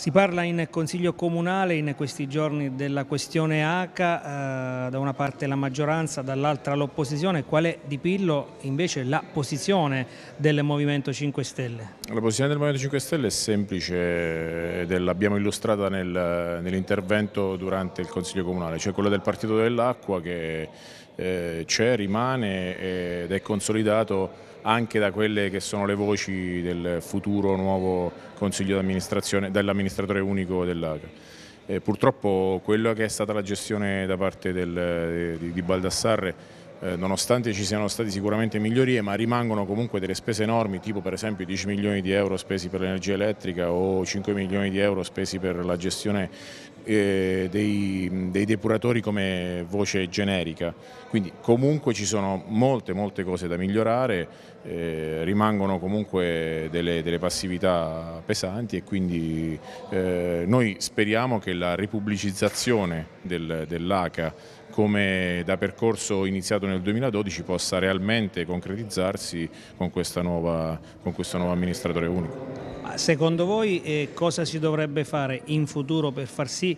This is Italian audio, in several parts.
Si parla in Consiglio Comunale in questi giorni della questione ACA, eh, da una parte la maggioranza, dall'altra l'opposizione. Qual è di Pillo invece la posizione del Movimento 5 Stelle? La posizione del Movimento 5 Stelle è semplice ed l'abbiamo illustrata nel, nell'intervento durante il Consiglio Comunale, cioè quella del Partito dell'Acqua che eh, c'è, rimane ed è consolidato anche da quelle che sono le voci del futuro nuovo Consiglio d'amministrazione dell'amministrazione amministratore unico dell'ACA. Eh, purtroppo quella che è stata la gestione da parte del, eh, di, di Baldassarre eh, nonostante ci siano state sicuramente migliorie, ma rimangono comunque delle spese enormi, tipo per esempio 10 milioni di euro spesi per l'energia elettrica o 5 milioni di euro spesi per la gestione eh, dei, dei, depuratori come voce generica. Quindi comunque ci sono molte, molte cose da migliorare, eh, rimangono comunque delle, delle, passività pesanti e quindi eh, noi speriamo che la ripubblicizzazione del, dell'ACA come da percorso iniziato nel 2012 possa realmente concretizzarsi con, nuova, con questo nuovo amministratore unico. Secondo voi eh, cosa si dovrebbe fare in futuro per far sì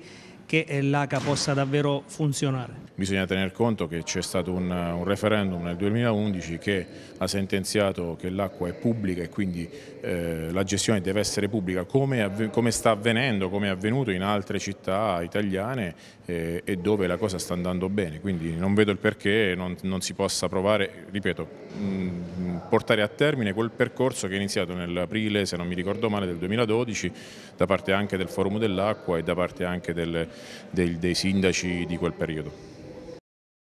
affinché l'ACA possa davvero funzionare. Bisogna tener conto che c'è stato un, un, referendum nel 2011 che ha sentenziato che l'acqua è pubblica e quindi eh, la gestione deve essere pubblica come, come, sta avvenendo, come è avvenuto in altre città italiane eh, e dove la cosa sta andando bene. Quindi non vedo il perché non, non si possa provare, ripeto, mh, mm, portare a termine quel percorso che è iniziato nell'aprile, se non mi ricordo male, del 2012 da parte anche del Forum dell'Acqua e da parte anche del, dei, dei sindaci di quel periodo.